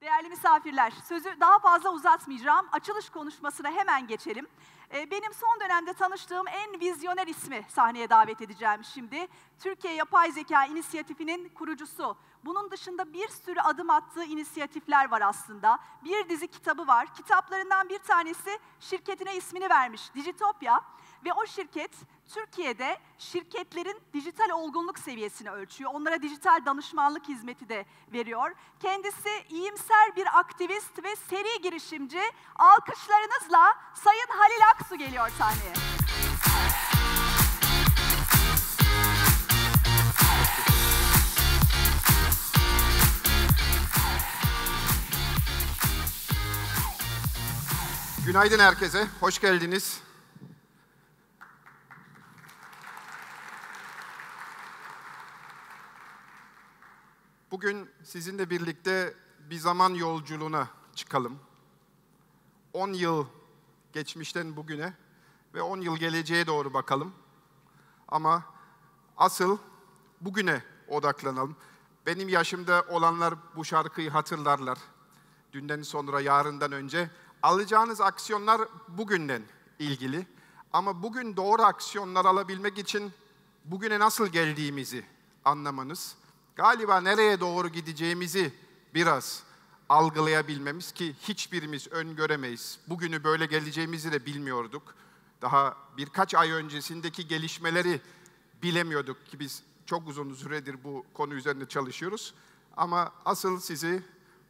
Değerli misafirler, sözü daha fazla uzatmayacağım. Açılış konuşmasına hemen geçelim. Ee, benim son dönemde tanıştığım en vizyoner ismi sahneye davet edeceğim şimdi. Türkiye Yapay Zeka İnisiyatifi'nin kurucusu. Bunun dışında bir sürü adım attığı inisiyatifler var aslında. Bir dizi kitabı var. Kitaplarından bir tanesi şirketine ismini vermiş, Digitopia. Ve o şirket Türkiye'de şirketlerin dijital olgunluk seviyesini ölçüyor. Onlara dijital danışmanlık hizmeti de veriyor. Kendisi iyimser bir aktivist ve seri girişimci. Alkışlarınızla Sayın Halil Aksu geliyor sahneye. Günaydın herkese, hoş geldiniz. Bugün sizinle birlikte bir zaman yolculuğuna çıkalım. 10 yıl geçmişten bugüne ve 10 yıl geleceğe doğru bakalım. Ama asıl bugüne odaklanalım. Benim yaşımda olanlar bu şarkıyı hatırlarlar. Dünden sonra, yarından önce. Alacağınız aksiyonlar bugünden ilgili. Ama bugün doğru aksiyonlar alabilmek için bugüne nasıl geldiğimizi anlamanız galiba nereye doğru gideceğimizi biraz algılayabilmemiz ki hiçbirimiz öngöremeyiz. Bugünü böyle geleceğimizi de bilmiyorduk. Daha birkaç ay öncesindeki gelişmeleri bilemiyorduk ki biz çok uzun süredir bu konu üzerinde çalışıyoruz. Ama asıl sizi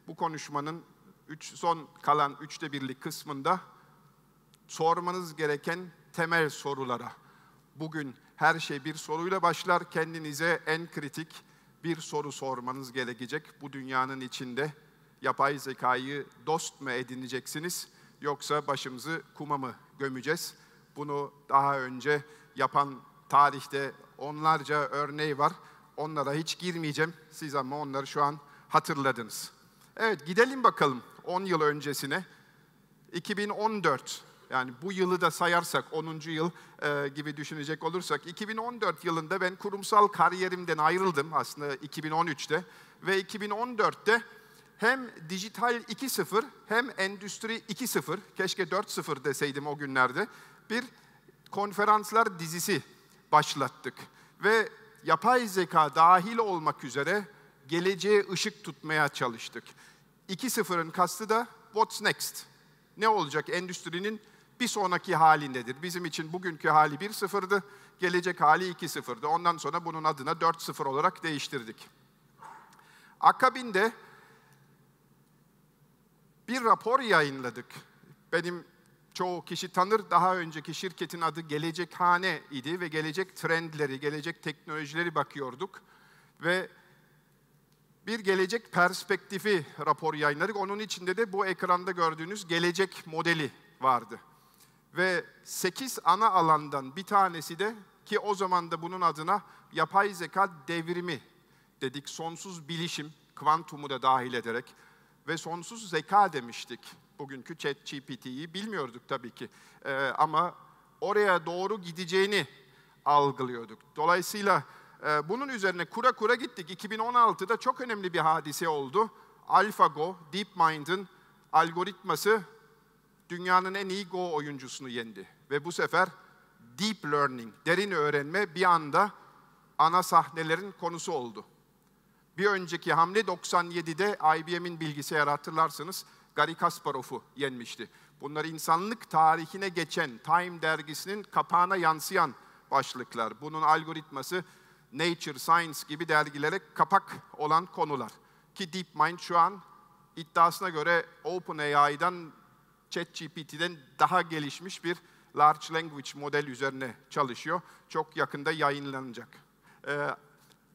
bu konuşmanın üç, son kalan üçte birlik kısmında sormanız gereken temel sorulara. Bugün her şey bir soruyla başlar. Kendinize en kritik, bir soru sormanız gerekecek. Bu dünyanın içinde yapay zekayı dost mu edineceksiniz yoksa başımızı kuma mı gömeceğiz? Bunu daha önce yapan tarihte onlarca örneği var. Onlara hiç girmeyeceğim. Siz ama onları şu an hatırladınız. Evet gidelim bakalım 10 yıl öncesine. 2014 yani bu yılı da sayarsak 10. yıl e, gibi düşünecek olursak 2014 yılında ben kurumsal kariyerimden ayrıldım aslında 2013'te ve 2014'te hem dijital 2.0 hem endüstri 2.0 keşke 4.0 deseydim o günlerde bir konferanslar dizisi başlattık ve yapay zeka dahil olmak üzere geleceğe ışık tutmaya çalıştık. 2.0'ın kastı da what's next? Ne olacak endüstrinin bir sonraki halindedir. Bizim için bugünkü hali 1 sıfırdı, gelecek hali 2 sıfırdı. Ondan sonra bunun adına 4 sıfır olarak değiştirdik. Akabinde bir rapor yayınladık. Benim çoğu kişi tanır. Daha önceki şirketin adı Gelecek Hane idi ve gelecek trendleri, gelecek teknolojileri bakıyorduk. Ve bir gelecek perspektifi rapor yayınladık. Onun içinde de bu ekranda gördüğünüz gelecek modeli vardı. Ve 8 ana alandan bir tanesi de ki o zaman da bunun adına yapay zeka devrimi dedik. Sonsuz bilişim, kvantumu da dahil ederek ve sonsuz zeka demiştik. Bugünkü chat GPT'yi bilmiyorduk tabii ki ee, ama oraya doğru gideceğini algılıyorduk. Dolayısıyla e, bunun üzerine kura kura gittik. 2016'da çok önemli bir hadise oldu. AlphaGo, DeepMind'ın algoritması dünyanın en iyi Go oyuncusunu yendi. Ve bu sefer deep learning, derin öğrenme bir anda ana sahnelerin konusu oldu. Bir önceki hamle 97'de IBM'in bilgisayarı hatırlarsınız Gary Kasparov'u yenmişti. Bunlar insanlık tarihine geçen Time dergisinin kapağına yansıyan başlıklar. Bunun algoritması Nature, Science gibi dergilere kapak olan konular. Ki DeepMind şu an iddiasına göre OpenAI'dan ChatGPT'den daha gelişmiş bir large language model üzerine çalışıyor. Çok yakında yayınlanacak. Ee,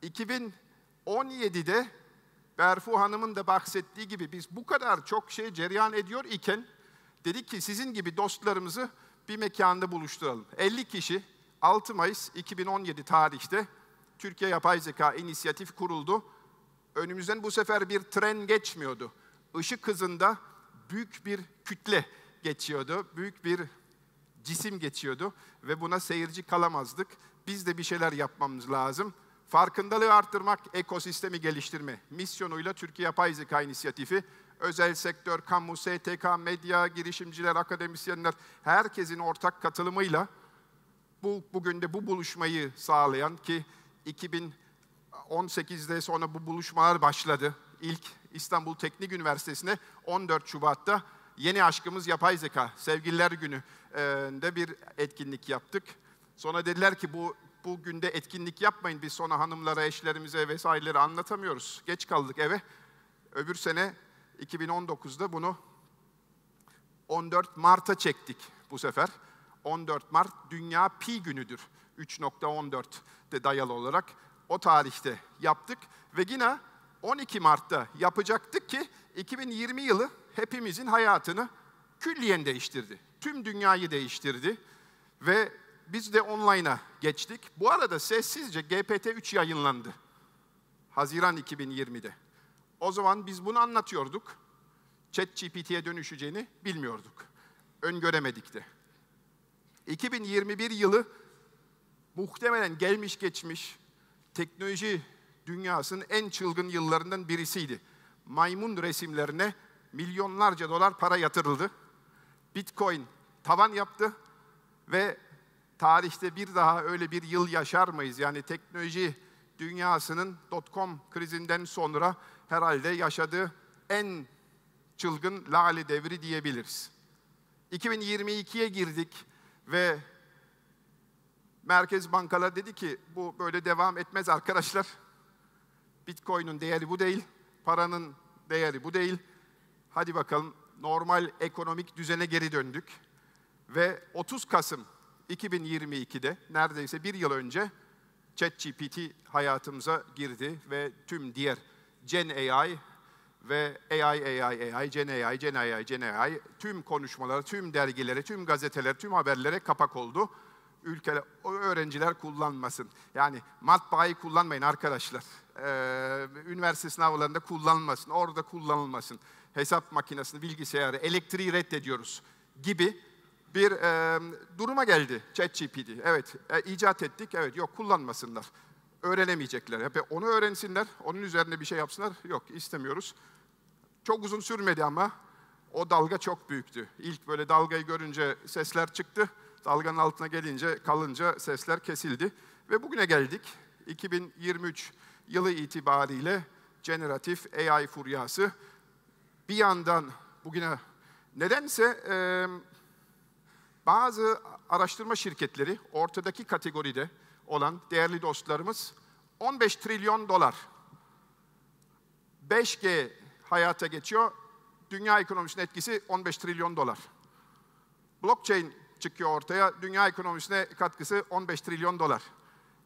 2017'de Berfu Hanım'ın da bahsettiği gibi biz bu kadar çok şey cereyan ediyor iken dedik ki sizin gibi dostlarımızı bir mekanda buluşturalım. 50 kişi 6 Mayıs 2017 tarihte Türkiye Yapay Zeka İnisiyatif kuruldu. Önümüzden bu sefer bir tren geçmiyordu. Işık hızında büyük bir kütle geçiyordu, büyük bir cisim geçiyordu ve buna seyirci kalamazdık. Biz de bir şeyler yapmamız lazım. Farkındalığı arttırmak, ekosistemi geliştirme misyonuyla Türkiye Yapay Zeka İnisiyatifi, özel sektör, kamu, STK, medya, girişimciler, akademisyenler, herkesin ortak katılımıyla bu, bugün de bu buluşmayı sağlayan ki 2018'de sonra bu buluşmalar başladı. İlk İstanbul Teknik Üniversitesi'ne 14 Şubat'ta Yeni Aşkımız Yapay Zeka, Sevgililer Günü'nde e, bir etkinlik yaptık. Sonra dediler ki bu bu günde etkinlik yapmayın. Biz sonra hanımlara, eşlerimize vesaireleri anlatamıyoruz. Geç kaldık eve. Öbür sene 2019'da bunu 14 Mart'a çektik bu sefer. 14 Mart Dünya Pi günüdür. 3.14 3.14'te dayalı olarak o tarihte yaptık ve yine 12 Mart'ta yapacaktık ki 2020 yılı hepimizin hayatını külliyen değiştirdi. Tüm dünyayı değiştirdi ve biz de online'a geçtik. Bu arada sessizce GPT-3 yayınlandı. Haziran 2020'de. O zaman biz bunu anlatıyorduk. ChatGPT'ye dönüşeceğini bilmiyorduk. Öngöremedik de. 2021 yılı muhtemelen gelmiş geçmiş teknoloji dünyasının en çılgın yıllarından birisiydi. Maymun resimlerine milyonlarca dolar para yatırıldı. Bitcoin tavan yaptı ve tarihte bir daha öyle bir yıl yaşar mıyız? Yani teknoloji dünyasının dotcom krizinden sonra herhalde yaşadığı en çılgın lale devri diyebiliriz. 2022'ye girdik ve merkez bankalar dedi ki bu böyle devam etmez arkadaşlar. Bitcoin'un değeri bu değil, paranın değeri bu değil. Hadi bakalım normal ekonomik düzene geri döndük. Ve 30 Kasım 2022'de neredeyse bir yıl önce ChatGPT hayatımıza girdi ve tüm diğer Gen AI ve AI, AI, AI, Gen AI, Gen AI, Gen AI tüm konuşmaları, tüm dergilere, tüm gazetelere, tüm haberlere kapak oldu ülkeler, öğrenciler kullanmasın. Yani matbaayı kullanmayın arkadaşlar. Ee, üniversite sınavlarında kullanılmasın, orada kullanılmasın. Hesap makinesini, bilgisayarı, elektriği reddediyoruz gibi bir e, duruma geldi ChatGPT. Evet, e, icat ettik. Evet, yok kullanmasınlar. Öğrenemeyecekler. Hep onu öğrensinler, onun üzerine bir şey yapsınlar. Yok, istemiyoruz. Çok uzun sürmedi ama o dalga çok büyüktü. İlk böyle dalgayı görünce sesler çıktı dalganın altına gelince kalınca sesler kesildi. Ve bugüne geldik. 2023 yılı itibariyle generatif AI furyası bir yandan bugüne nedense e, bazı araştırma şirketleri ortadaki kategoride olan değerli dostlarımız 15 trilyon dolar 5G hayata geçiyor. Dünya ekonomisinin etkisi 15 trilyon dolar. Blockchain çıkıyor ortaya. Dünya ekonomisine katkısı 15 trilyon dolar.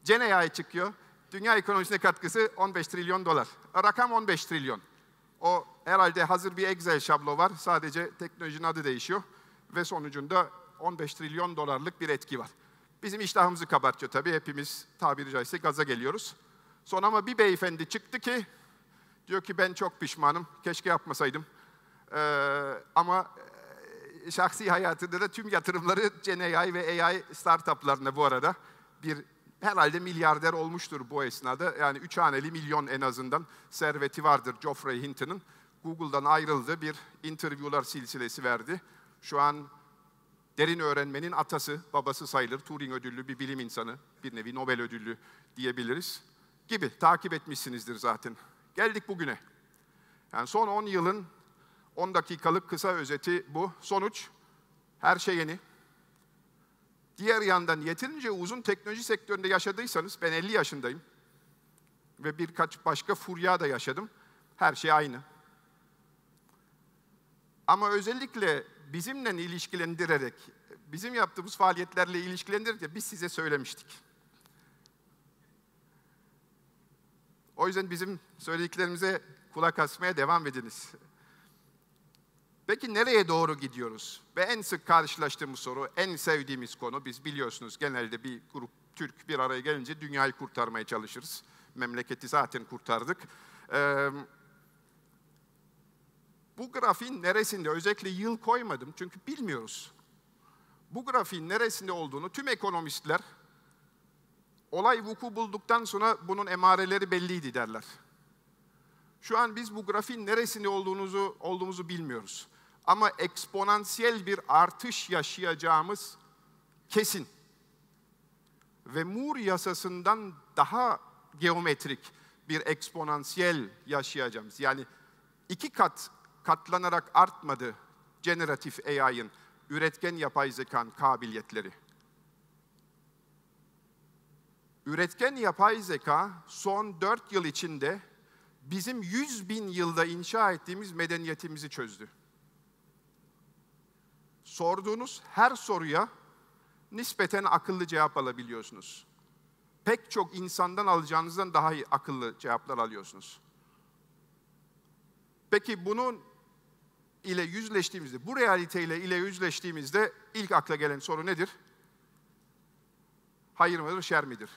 Ceneya'ya çıkıyor. Dünya ekonomisine katkısı 15 trilyon dolar. Rakam 15 trilyon. O herhalde hazır bir Excel şablo var. Sadece teknolojinin adı değişiyor. Ve sonucunda 15 trilyon dolarlık bir etki var. Bizim iştahımızı kabartıyor tabii. Hepimiz tabiri caizse gaza geliyoruz. Son ama bir beyefendi çıktı ki diyor ki ben çok pişmanım. Keşke yapmasaydım. Ee, ama şahsi hayatında da tüm yatırımları GenAI ve AI startuplarına bu arada bir herhalde milyarder olmuştur bu esnada. Yani üç haneli milyon en azından serveti vardır Geoffrey Hinton'ın. Google'dan ayrıldı, bir interviewlar silsilesi verdi. Şu an derin öğrenmenin atası, babası sayılır. Turing ödüllü bir bilim insanı, bir nevi Nobel ödüllü diyebiliriz gibi takip etmişsinizdir zaten. Geldik bugüne. Yani son 10 yılın 10 dakikalık kısa özeti bu. Sonuç, her şey yeni. Diğer yandan yeterince uzun teknoloji sektöründe yaşadıysanız, ben 50 yaşındayım ve birkaç başka furya da yaşadım, her şey aynı. Ama özellikle bizimle ilişkilendirerek, bizim yaptığımız faaliyetlerle ilişkilendirerek biz size söylemiştik. O yüzden bizim söylediklerimize kulak asmaya devam ediniz. Peki nereye doğru gidiyoruz? Ve en sık karşılaştığımız soru, en sevdiğimiz konu, biz biliyorsunuz genelde bir grup Türk bir araya gelince dünyayı kurtarmaya çalışırız. Memleketi zaten kurtardık. Ee, bu grafiğin neresinde, özellikle yıl koymadım çünkü bilmiyoruz. Bu grafiğin neresinde olduğunu tüm ekonomistler olay vuku bulduktan sonra bunun emareleri belliydi derler. Şu an biz bu grafiğin neresinde olduğunuzu, olduğumuzu bilmiyoruz. Ama eksponansiyel bir artış yaşayacağımız kesin. Ve Moore yasasından daha geometrik bir eksponansiyel yaşayacağımız. Yani iki kat katlanarak artmadı generatif AI'ın, üretken yapay zeka'nın kabiliyetleri. Üretken yapay zeka son dört yıl içinde bizim yüz bin yılda inşa ettiğimiz medeniyetimizi çözdü sorduğunuz her soruya nispeten akıllı cevap alabiliyorsunuz. Pek çok insandan alacağınızdan daha iyi akıllı cevaplar alıyorsunuz. Peki bunun ile yüzleştiğimizde, bu realiteyle ile yüzleştiğimizde ilk akla gelen soru nedir? Hayır mıdır, şer midir?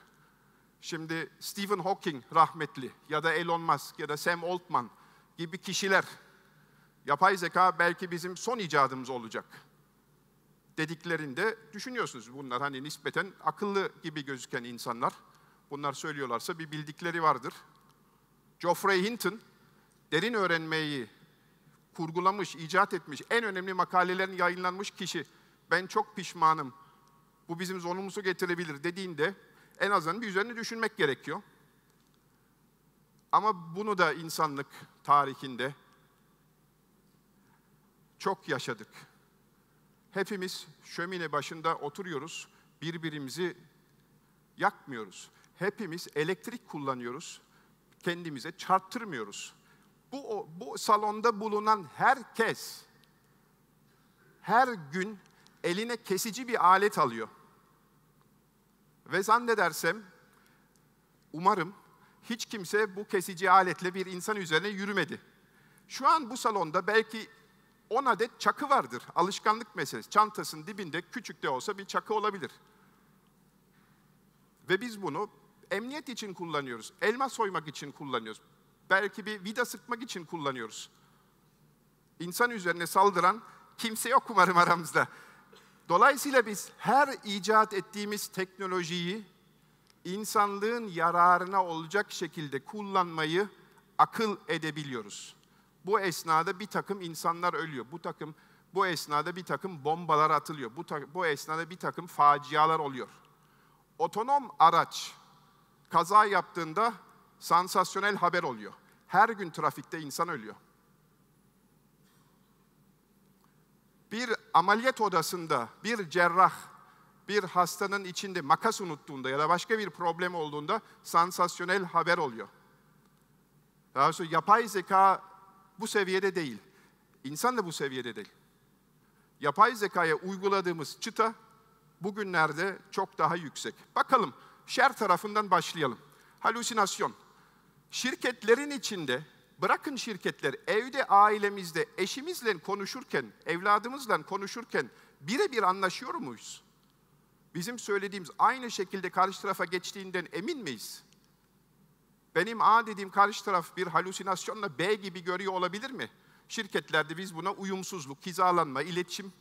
Şimdi Stephen Hawking rahmetli ya da Elon Musk ya da Sam Altman gibi kişiler yapay zeka belki bizim son icadımız olacak dediklerinde düşünüyorsunuz bunlar hani nispeten akıllı gibi gözüken insanlar. Bunlar söylüyorlarsa bir bildikleri vardır. Geoffrey Hinton derin öğrenmeyi kurgulamış, icat etmiş, en önemli makalelerin yayınlanmış kişi. Ben çok pişmanım, bu bizim zorunumuzu getirebilir dediğinde en azından bir üzerine düşünmek gerekiyor. Ama bunu da insanlık tarihinde çok yaşadık. Hepimiz şömine başında oturuyoruz, birbirimizi yakmıyoruz. Hepimiz elektrik kullanıyoruz, kendimize çarptırmıyoruz. Bu, bu salonda bulunan herkes her gün eline kesici bir alet alıyor. Ve zannedersem, umarım hiç kimse bu kesici aletle bir insan üzerine yürümedi. Şu an bu salonda belki 10 adet çakı vardır. Alışkanlık meselesi. Çantasının dibinde küçük de olsa bir çakı olabilir. Ve biz bunu emniyet için kullanıyoruz. Elma soymak için kullanıyoruz. Belki bir vida sıkmak için kullanıyoruz. İnsan üzerine saldıran kimse yok umarım aramızda. Dolayısıyla biz her icat ettiğimiz teknolojiyi insanlığın yararına olacak şekilde kullanmayı akıl edebiliyoruz. Bu esnada bir takım insanlar ölüyor. Bu takım bu esnada bir takım bombalar atılıyor. Bu, bu esnada bir takım facialar oluyor. Otonom araç kaza yaptığında sansasyonel haber oluyor. Her gün trafikte insan ölüyor. Bir ameliyat odasında bir cerrah bir hastanın içinde makas unuttuğunda ya da başka bir problem olduğunda sansasyonel haber oluyor. Daha sonra yapay zeka bu seviyede değil. İnsan da bu seviyede değil. Yapay zekaya uyguladığımız çıta bugünlerde çok daha yüksek. Bakalım şer tarafından başlayalım. Halüsinasyon. Şirketlerin içinde bırakın şirketler evde, ailemizde, eşimizle konuşurken, evladımızla konuşurken birebir anlaşıyor muyuz? Bizim söylediğimiz aynı şekilde karşı tarafa geçtiğinden emin miyiz? Benim A dediğim karşı taraf bir halüsinasyonla B gibi görüyor olabilir mi? Şirketlerde biz buna uyumsuzluk, hizalanma, iletişim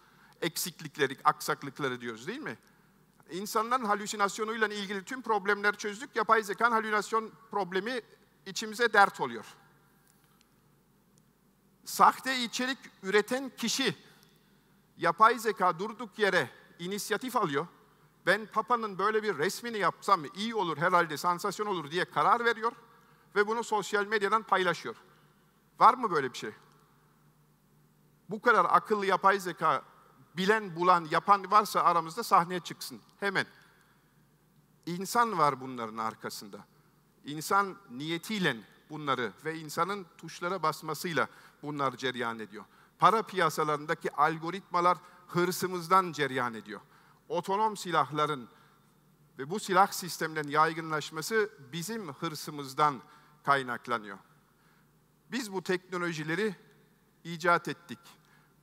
eksiklikleri, aksaklıkları diyoruz değil mi? İnsanların halüsinasyonuyla ilgili tüm problemleri çözdük. Yapay zeka halüsinasyon problemi içimize dert oluyor. Sahte içerik üreten kişi yapay zeka durduk yere inisiyatif alıyor ben Papa'nın böyle bir resmini yapsam iyi olur herhalde, sansasyon olur diye karar veriyor ve bunu sosyal medyadan paylaşıyor. Var mı böyle bir şey? Bu kadar akıllı yapay zeka bilen, bulan, yapan varsa aramızda sahneye çıksın hemen. İnsan var bunların arkasında. İnsan niyetiyle bunları ve insanın tuşlara basmasıyla bunlar ceryan ediyor. Para piyasalarındaki algoritmalar hırsımızdan ceryan ediyor otonom silahların ve bu silah sistemlerin yaygınlaşması bizim hırsımızdan kaynaklanıyor. Biz bu teknolojileri icat ettik.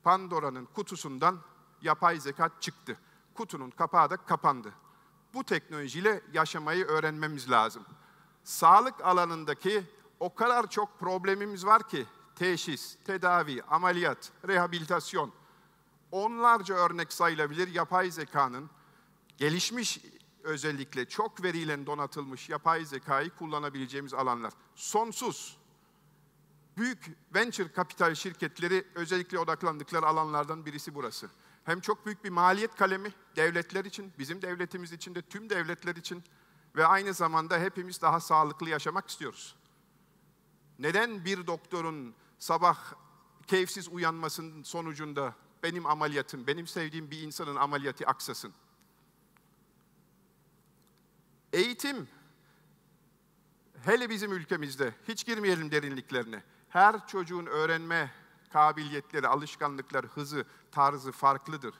Pandora'nın kutusundan yapay zeka çıktı. Kutunun kapağı da kapandı. Bu teknolojiyle yaşamayı öğrenmemiz lazım. Sağlık alanındaki o kadar çok problemimiz var ki teşhis, tedavi, ameliyat, rehabilitasyon, onlarca örnek sayılabilir yapay zekanın gelişmiş özellikle çok veriyle donatılmış yapay zekayı kullanabileceğimiz alanlar. Sonsuz. Büyük venture kapital şirketleri özellikle odaklandıkları alanlardan birisi burası. Hem çok büyük bir maliyet kalemi devletler için, bizim devletimiz için de tüm devletler için ve aynı zamanda hepimiz daha sağlıklı yaşamak istiyoruz. Neden bir doktorun sabah keyifsiz uyanmasının sonucunda benim ameliyatım, benim sevdiğim bir insanın ameliyatı aksasın. Eğitim, hele bizim ülkemizde, hiç girmeyelim derinliklerine. Her çocuğun öğrenme kabiliyetleri, alışkanlıklar, hızı, tarzı farklıdır.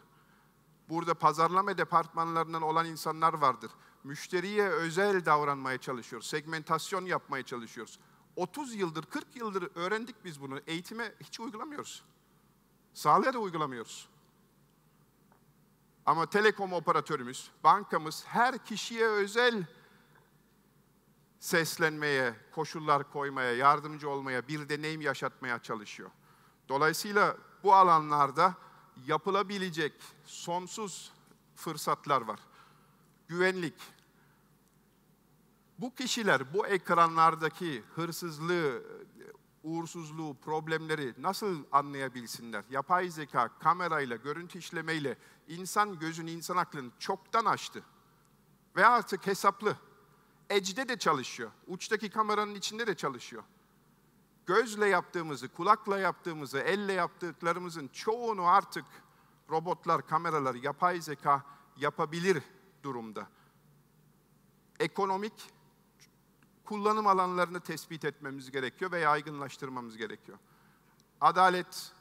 Burada pazarlama departmanlarından olan insanlar vardır. Müşteriye özel davranmaya çalışıyoruz, segmentasyon yapmaya çalışıyoruz. 30 yıldır, 40 yıldır öğrendik biz bunu. Eğitime hiç uygulamıyoruz. Sahaya da uygulamıyoruz. Ama telekom operatörümüz, bankamız her kişiye özel seslenmeye, koşullar koymaya, yardımcı olmaya, bir deneyim yaşatmaya çalışıyor. Dolayısıyla bu alanlarda yapılabilecek sonsuz fırsatlar var. Güvenlik. Bu kişiler bu ekranlardaki hırsızlığı, uğursuzluğu, problemleri nasıl anlayabilsinler? Yapay zeka, kamerayla, görüntü işlemeyle insan gözünü, insan aklını çoktan açtı. Ve artık hesaplı. Edge'de de çalışıyor. Uçtaki kameranın içinde de çalışıyor. Gözle yaptığımızı, kulakla yaptığımızı, elle yaptıklarımızın çoğunu artık robotlar, kameralar, yapay zeka yapabilir durumda. Ekonomik kullanım alanlarını tespit etmemiz gerekiyor ve yaygınlaştırmamız gerekiyor. Adalet,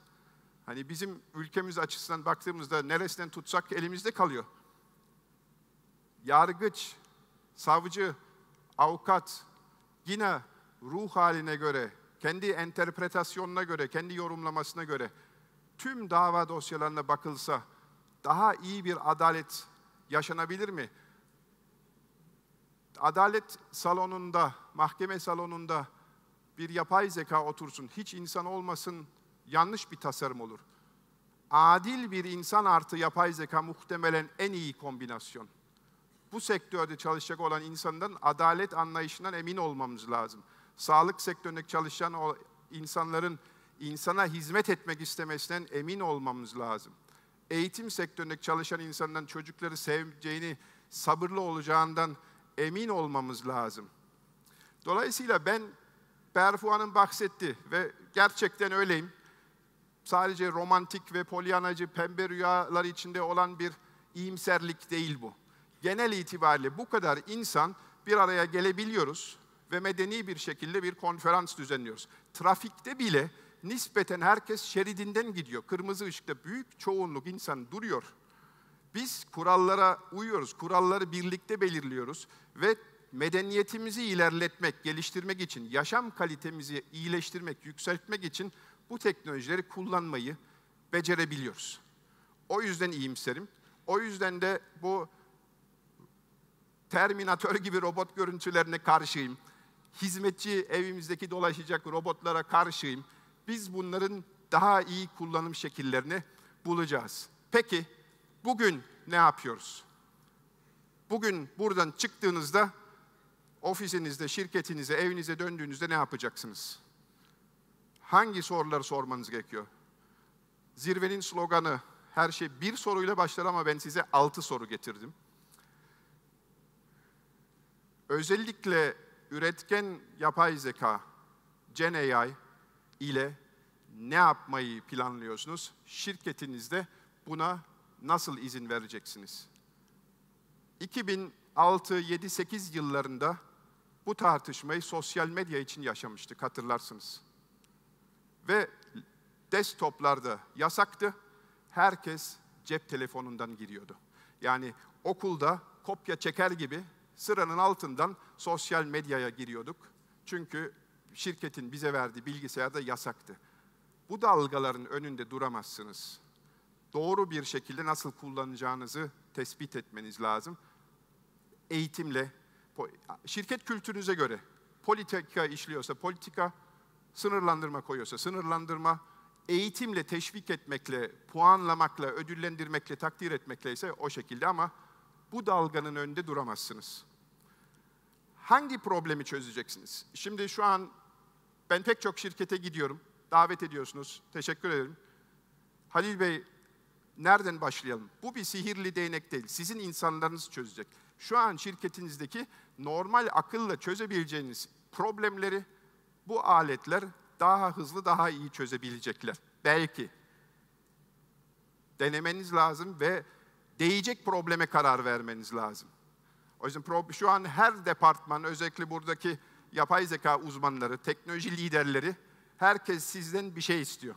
hani bizim ülkemiz açısından baktığımızda neresinden tutsak elimizde kalıyor. Yargıç, savcı, avukat yine ruh haline göre, kendi enterpretasyonuna göre, kendi yorumlamasına göre tüm dava dosyalarına bakılsa daha iyi bir adalet yaşanabilir mi? adalet salonunda, mahkeme salonunda bir yapay zeka otursun, hiç insan olmasın yanlış bir tasarım olur. Adil bir insan artı yapay zeka muhtemelen en iyi kombinasyon. Bu sektörde çalışacak olan insanların adalet anlayışından emin olmamız lazım. Sağlık sektöründe çalışan o insanların insana hizmet etmek istemesinden emin olmamız lazım. Eğitim sektöründe çalışan insanların çocukları seveceğini, sabırlı olacağından emin olmamız lazım. Dolayısıyla ben Berfua'nın bahsetti ve gerçekten öyleyim. Sadece romantik ve polyanacı pembe rüyalar içinde olan bir iyimserlik değil bu. Genel itibariyle bu kadar insan bir araya gelebiliyoruz ve medeni bir şekilde bir konferans düzenliyoruz. Trafikte bile nispeten herkes şeridinden gidiyor. Kırmızı ışıkta büyük çoğunluk insan duruyor biz kurallara uyuyoruz, kuralları birlikte belirliyoruz ve medeniyetimizi ilerletmek, geliştirmek için, yaşam kalitemizi iyileştirmek, yükseltmek için bu teknolojileri kullanmayı becerebiliyoruz. O yüzden iyimserim. O yüzden de bu Terminatör gibi robot görüntülerine karşıyım. Hizmetçi evimizdeki dolaşacak robotlara karşıyım. Biz bunların daha iyi kullanım şekillerini bulacağız. Peki Bugün ne yapıyoruz? Bugün buradan çıktığınızda ofisinizde, şirketinize, evinize döndüğünüzde ne yapacaksınız? Hangi soruları sormanız gerekiyor? Zirvenin sloganı her şey bir soruyla başlar ama ben size altı soru getirdim. Özellikle üretken yapay zeka, Gen AI ile ne yapmayı planlıyorsunuz? Şirketinizde buna nasıl izin vereceksiniz? 2006, 7, 8 yıllarında bu tartışmayı sosyal medya için yaşamıştık hatırlarsınız. Ve desktoplarda yasaktı. Herkes cep telefonundan giriyordu. Yani okulda kopya çeker gibi sıranın altından sosyal medyaya giriyorduk. Çünkü şirketin bize verdiği bilgisayarda yasaktı. Bu dalgaların önünde duramazsınız doğru bir şekilde nasıl kullanacağınızı tespit etmeniz lazım. Eğitimle, şirket kültürünüze göre politika işliyorsa politika, sınırlandırma koyuyorsa sınırlandırma, eğitimle teşvik etmekle, puanlamakla, ödüllendirmekle, takdir etmekle ise o şekilde ama bu dalganın önünde duramazsınız. Hangi problemi çözeceksiniz? Şimdi şu an ben pek çok şirkete gidiyorum, davet ediyorsunuz, teşekkür ederim. Halil Bey Nereden başlayalım? Bu bir sihirli değnek değil. Sizin insanlarınız çözecek. Şu an şirketinizdeki normal akılla çözebileceğiniz problemleri bu aletler daha hızlı, daha iyi çözebilecekler. Belki. Denemeniz lazım ve değecek probleme karar vermeniz lazım. O yüzden şu an her departman, özellikle buradaki yapay zeka uzmanları, teknoloji liderleri, herkes sizden bir şey istiyor.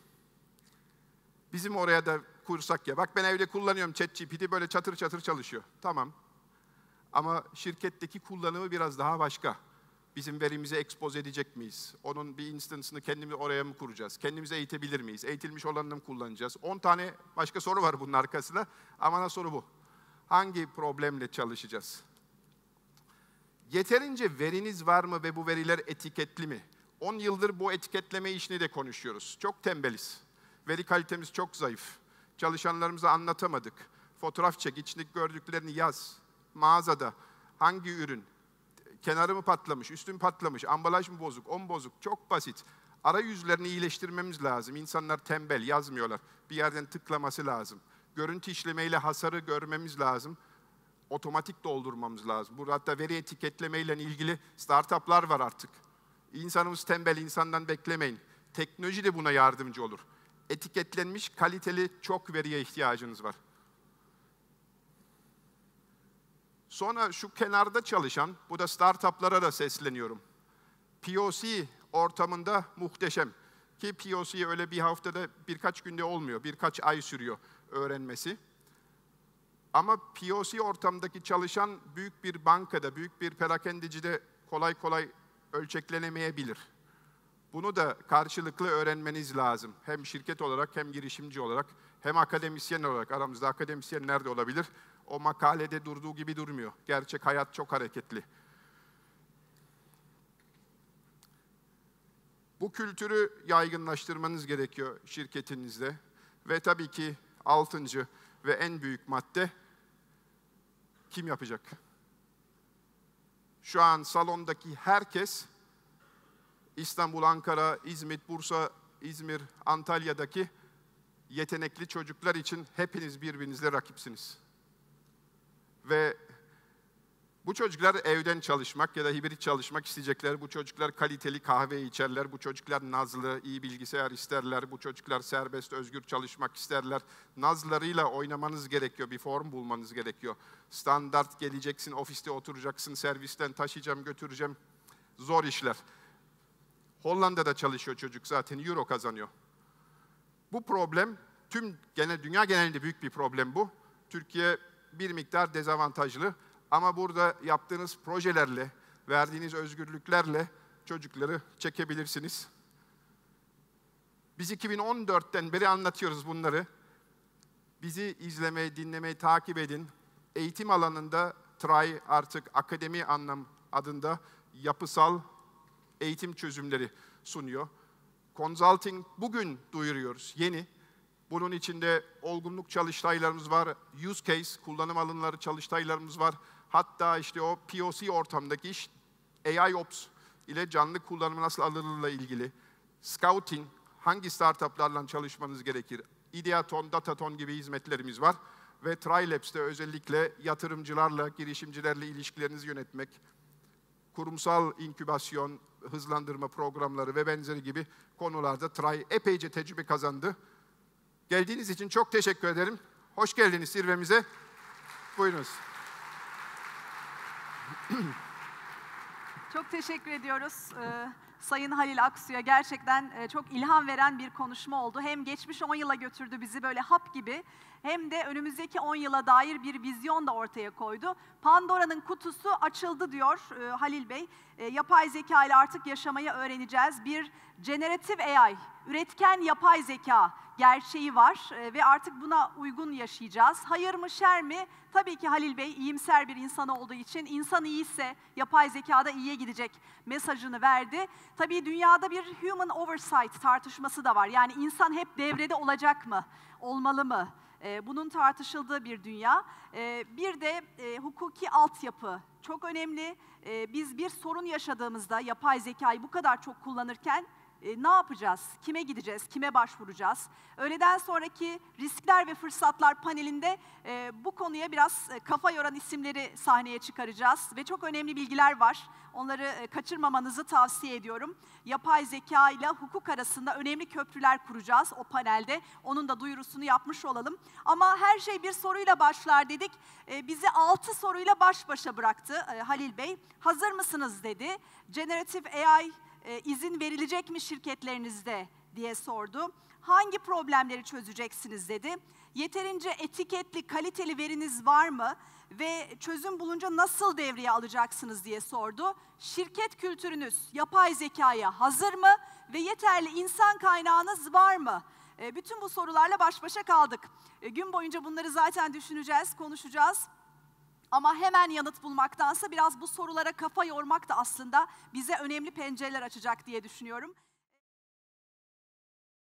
Bizim oraya da kursak ya. Bak ben evde kullanıyorum ChatGPT böyle çatır çatır çalışıyor. Tamam. Ama şirketteki kullanımı biraz daha başka. Bizim verimizi expose edecek miyiz? Onun bir instance'ını kendimiz oraya mı kuracağız? Kendimizi eğitebilir miyiz? Eğitilmiş olanını mı kullanacağız? 10 tane başka soru var bunun arkasında. Ama ana soru bu. Hangi problemle çalışacağız? Yeterince veriniz var mı ve bu veriler etiketli mi? 10 yıldır bu etiketleme işini de konuşuyoruz. Çok tembeliz. Veri kalitemiz çok zayıf. Çalışanlarımıza anlatamadık. Fotoğraf çek, içindeki gördüklerini yaz. Mağazada hangi ürün, kenarı mı patlamış, üstü mü patlamış, ambalaj mı bozuk, on bozuk. Çok basit. Ara yüzlerini iyileştirmemiz lazım. İnsanlar tembel, yazmıyorlar. Bir yerden tıklaması lazım. Görüntü işlemeyle hasarı görmemiz lazım. Otomatik doldurmamız lazım. Burada hatta veri etiketlemeyle ilgili startuplar var artık. İnsanımız tembel, insandan beklemeyin. Teknoloji de buna yardımcı olur etiketlenmiş kaliteli çok veriye ihtiyacınız var. Sonra şu kenarda çalışan, bu da startuplara da sesleniyorum. POC ortamında muhteşem. Ki POC öyle bir haftada birkaç günde olmuyor, birkaç ay sürüyor öğrenmesi. Ama POC ortamdaki çalışan büyük bir bankada, büyük bir perakendecide kolay kolay ölçeklenemeyebilir. Bunu da karşılıklı öğrenmeniz lazım. Hem şirket olarak hem girişimci olarak hem akademisyen olarak. Aramızda akademisyen nerede olabilir? O makalede durduğu gibi durmuyor. Gerçek hayat çok hareketli. Bu kültürü yaygınlaştırmanız gerekiyor şirketinizde. Ve tabii ki altıncı ve en büyük madde kim yapacak? Şu an salondaki herkes İstanbul, Ankara, İzmit, Bursa, İzmir, Antalya'daki yetenekli çocuklar için hepiniz birbirinizle rakipsiniz. Ve bu çocuklar evden çalışmak ya da hibrit çalışmak isteyecekler. Bu çocuklar kaliteli kahve içerler. Bu çocuklar nazlı, iyi bilgisayar isterler. Bu çocuklar serbest, özgür çalışmak isterler. Nazlarıyla oynamanız gerekiyor. Bir form bulmanız gerekiyor. Standart geleceksin, ofiste oturacaksın, servisten taşıyacağım, götüreceğim. Zor işler. Hollanda'da çalışıyor çocuk zaten, euro kazanıyor. Bu problem tüm genel dünya genelinde büyük bir problem bu. Türkiye bir miktar dezavantajlı ama burada yaptığınız projelerle, verdiğiniz özgürlüklerle çocukları çekebilirsiniz. Biz 2014'ten beri anlatıyoruz bunları. Bizi izlemeyi, dinlemeyi takip edin. Eğitim alanında TRY artık akademi anlam adında yapısal eğitim çözümleri sunuyor. Consulting bugün duyuruyoruz, yeni. Bunun içinde olgunluk çalıştaylarımız var, use case, kullanım alanları çalıştaylarımız var. Hatta işte o POC ortamdaki iş, AI Ops ile canlı kullanımı nasıl alınırla ilgili. Scouting, hangi startuplarla çalışmanız gerekir? Ideaton, Dataton gibi hizmetlerimiz var. Ve Trilabs'te özellikle yatırımcılarla, girişimcilerle ilişkilerinizi yönetmek, kurumsal inkübasyon, hızlandırma programları ve benzeri gibi konularda TRAY epeyce tecrübe kazandı. Geldiğiniz için çok teşekkür ederim. Hoş geldiniz sirvemize Buyurunuz. Çok teşekkür ediyoruz. Ee, Sayın Halil Aksu'ya gerçekten e, çok ilham veren bir konuşma oldu. Hem geçmiş 10 yıla götürdü bizi böyle hap gibi hem de önümüzdeki 10 yıla dair bir vizyon da ortaya koydu. Pandora'nın kutusu açıldı diyor e, Halil Bey. E, yapay zeka ile artık yaşamayı öğreneceğiz. Bir generatif AI, üretken yapay zeka gerçeği var e, ve artık buna uygun yaşayacağız. Hayır mı şer mi? Tabii ki Halil Bey iyimser bir insan olduğu için insan iyiyse yapay zekada iyiye gidecek mesajını verdi. Tabii dünyada bir human oversight tartışması da var. Yani insan hep devrede olacak mı? Olmalı mı? Ee, bunun tartışıldığı bir dünya. Ee, bir de e, hukuki altyapı çok önemli. Ee, biz bir sorun yaşadığımızda yapay zekayı bu kadar çok kullanırken e, ne yapacağız, kime gideceğiz, kime başvuracağız? Öğleden sonraki riskler ve fırsatlar panelinde e, bu konuya biraz e, kafa yoran isimleri sahneye çıkaracağız ve çok önemli bilgiler var. Onları e, kaçırmamanızı tavsiye ediyorum. Yapay zeka ile hukuk arasında önemli köprüler kuracağız o panelde. Onun da duyurusunu yapmış olalım. Ama her şey bir soruyla başlar dedik. E, bizi altı soruyla baş başa bıraktı e, Halil Bey. Hazır mısınız dedi. Generative AI e, izin verilecek mi şirketlerinizde diye sordu. Hangi problemleri çözeceksiniz dedi. Yeterince etiketli, kaliteli veriniz var mı? Ve çözüm bulunca nasıl devreye alacaksınız diye sordu. Şirket kültürünüz yapay zekaya hazır mı? Ve yeterli insan kaynağınız var mı? E, bütün bu sorularla baş başa kaldık. E, gün boyunca bunları zaten düşüneceğiz, konuşacağız. Ama hemen yanıt bulmaktansa biraz bu sorulara kafa yormak da aslında bize önemli pencereler açacak diye düşünüyorum.